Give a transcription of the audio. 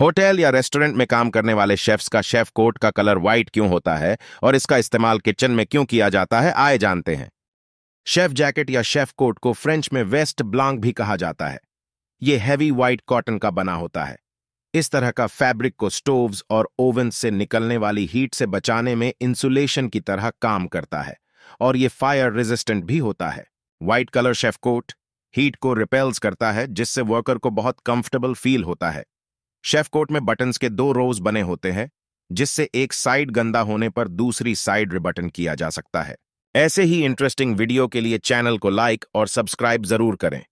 hotel या restaurant में काम करने वाले शेफ्स का शेफ कोट का कलर व्हाइट क्यों होता है और इसका इस्तेमाल किचन में क्यों किया जाता है आए जानते हैं शेफ जैकेट या शेफ कोट को फ्रेंच में वेस्ट ब्लांक भी कहा जाता है ये हैवी व्हाइट कॉटन का बना होता है इस तरह का फैब्रिक को स्टोव्स और ओवन से निकलने वाली हीट से बचाने में इंसुलेशन की तरह काम करता है और ये फायर रेजिस्टेंट भी होता है white colour chef coat heat को रिपेल्स करता है जिससे वर्कर को बहुत कंफर्टेबल फील होता है शेफ कोट में बटन्स के दो रोज बने होते हैं जिससे एक साइड गंदा होने पर दूसरी साइड रिबटन किया जा सकता है ऐसे ही इंटरेस्टिंग वीडियो के लिए चैनल को लाइक और सब्सक्राइब जरूर करें